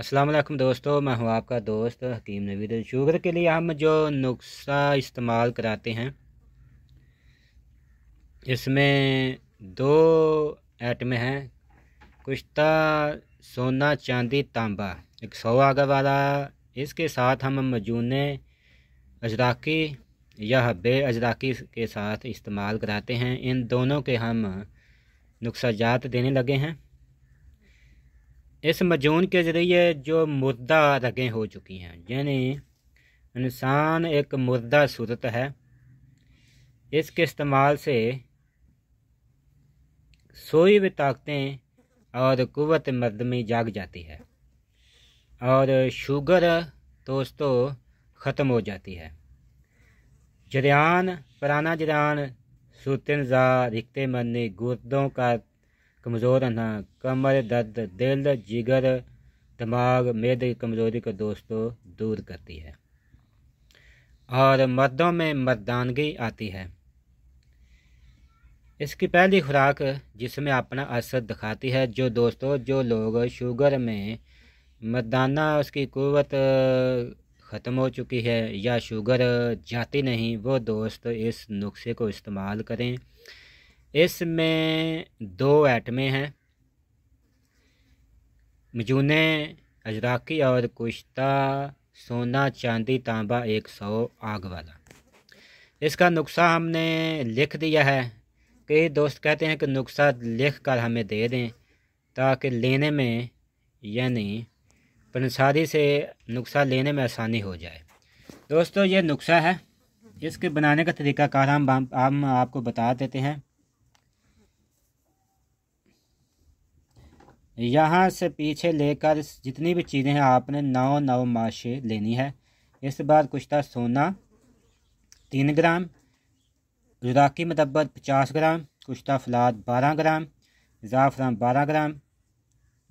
असलम दोस्तों मैं हूँ आपका दोस्त हकीम नवीद शुगर के लिए हम जो नुस्खा इस्तेमाल कराते हैं इसमें दो आइटमें हैं कुश्ता सोना चांदी तांबा एक सौ आगे वाला इसके साथ हम मजूने अजराकी या हब्बे अजराकी के साथ इस्तेमाल कराते हैं इन दोनों के हम नुस्खा देने लगे हैं इस मजून के ज़रिए जो मुर्दा रगें हो चुकी हैं यानी इंसान एक मुर्दा सूरत है इसके इस्तेमाल से सोई हुई ताकतें और कुत मर्द में जाग जाती है और शुगर दोस्तों ख़त्म हो जाती है जरियान पुराना जरियान ज़ा रिक्ते मरने गुर्दों का कमज़ोर ना कमर दर्द दिल जिगर दिमाग मेद की कमज़ोरी को दोस्तों दूर करती है और मर्दों में मर्दानगी आती है इसकी पहली खुराक जिसमें अपना असर दिखाती है जो दोस्तों जो लोग शुगर में मर्दाना उसकी कुत ख़त्म हो चुकी है या शुगर जाती नहीं वो दोस्त इस नुस्खे को इस्तेमाल करें इसमें दो एटमें हैं मजूने अजराकी और कुश्ता सोना चांदी तांबा एक सौ आग वाला इसका नुस्खा हमने लिख दिया है कई दोस्त कहते हैं कि नुस्खा लिख कर हमें दे दें ताकि लेने में यानी पंसारी से नुस्खा लेने में आसानी हो जाए दोस्तों ये नुस्खा है इसके बनाने का तरीका कार हम हम आपको बता देते हैं यहाँ से पीछे लेकर जितनी भी चीज़ें हैं आपने नौ नौ माशे लेनी है इस बार कुछ था सोना तीन ग्राम जुराकी मतबर पचास ग्राम कुश्ता फलाद बारह ग्राम ज़ाफ़रान बारह ग्राम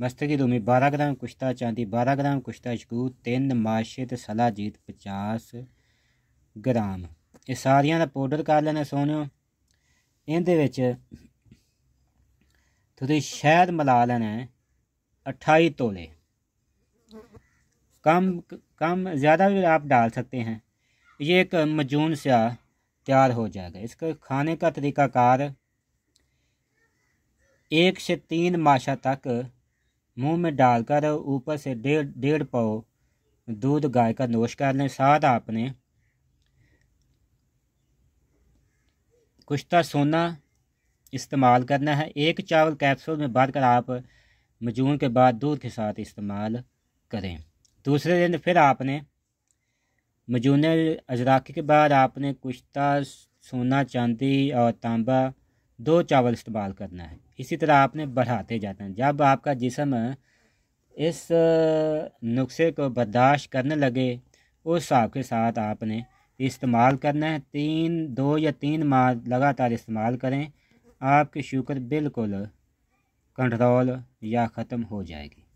मस्तकी रूमी बारह ग्राम कुश्ता चांदी बारह ग्राम कुश्ता शकूत तीन माशे तो सलाजीत पचास ग्राम ये सारिया का पाउडर कर लेना सोने इंदे थोड़ी शहद मिला लेना है अट्ठाईस तोले कम कम ज़्यादा भी आप डाल सकते हैं ये एक मजून सा तैयार हो जाएगा इसके खाने का तरीका कार एक से तीन माशा तक मुंह में डालकर ऊपर से डेढ़ डेढ़ पाओ दूध गाय का नोश कर लें साथ आपने कुश्ता सोना इस्तेमाल करना है एक चावल कैप्सूल में भर कर आप मजून के बाद दूध के साथ इस्तेमाल करें दूसरे दिन फिर आपने मजून अजराकी के बाद आपने कुश्ता सोना चांदी और तांबा दो चावल इस्तेमाल करना है इसी तरह आपने बढ़ाते जाते हैं जब आपका जिसम इस नुस्खे को बर्दाश्त करने लगे उस हिसाब के साथ आपने इस्तेमाल करना है तीन दो या तीन माह लगातार इस्तेमाल करें आपकी शुक्र बिल्कुल कंट्रोल या ख़त्म हो जाएगी